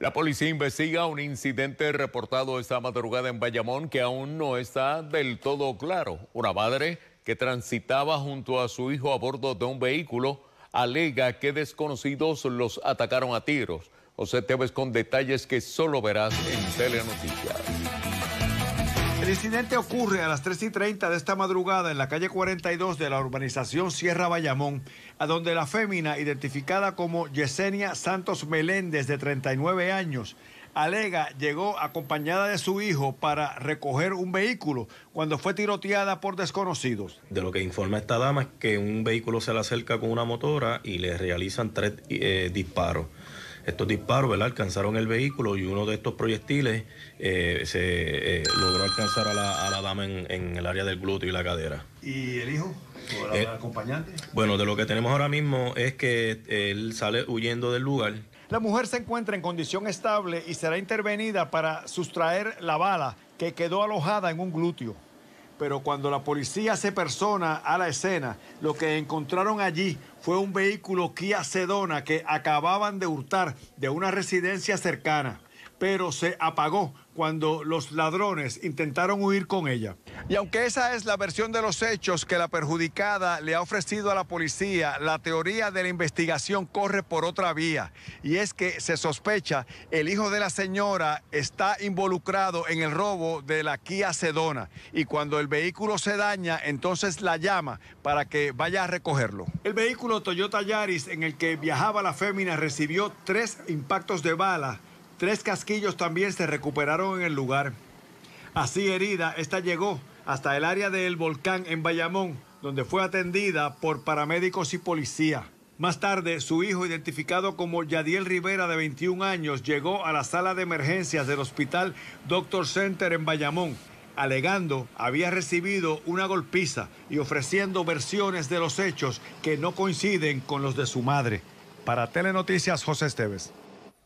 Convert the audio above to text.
La policía investiga un incidente reportado esta madrugada en Bayamón que aún no está del todo claro. Una madre que transitaba junto a su hijo a bordo de un vehículo alega que desconocidos los atacaron a tiros. José ves con detalles que solo verás en Telenoticias. El incidente ocurre a las 3 y 30 de esta madrugada en la calle 42 de la urbanización Sierra Bayamón a donde la fémina, identificada como Yesenia Santos Meléndez, de 39 años, alega llegó acompañada de su hijo para recoger un vehículo cuando fue tiroteada por desconocidos. De lo que informa esta dama es que un vehículo se le acerca con una motora y le realizan tres eh, disparos. Estos disparos ¿verdad? alcanzaron el vehículo y uno de estos proyectiles eh, se eh, logró alcanzar a la, dama en, el área del glúteo y la cadera. ¿Y el hijo? ¿O el eh, acompañante? Bueno, de lo que tenemos ahora mismo es que él sale huyendo del lugar. La mujer se encuentra en condición estable y será intervenida para sustraer la bala que quedó alojada en un glúteo pero cuando la policía se persona a la escena, lo que encontraron allí fue un vehículo Kia Sedona que acababan de hurtar de una residencia cercana, pero se apagó cuando los ladrones intentaron huir con ella. Y aunque esa es la versión de los hechos que la perjudicada le ha ofrecido a la policía, la teoría de la investigación corre por otra vía. Y es que se sospecha el hijo de la señora está involucrado en el robo de la Kia Sedona. Y cuando el vehículo se daña, entonces la llama para que vaya a recogerlo. El vehículo Toyota Yaris en el que viajaba la fémina recibió tres impactos de bala. Tres casquillos también se recuperaron en el lugar. Así herida, esta llegó hasta el área del volcán en Bayamón, donde fue atendida por paramédicos y policía. Más tarde, su hijo, identificado como Yadiel Rivera, de 21 años, llegó a la sala de emergencias del hospital Doctor Center en Bayamón, alegando había recibido una golpiza y ofreciendo versiones de los hechos que no coinciden con los de su madre. Para Telenoticias, José Esteves.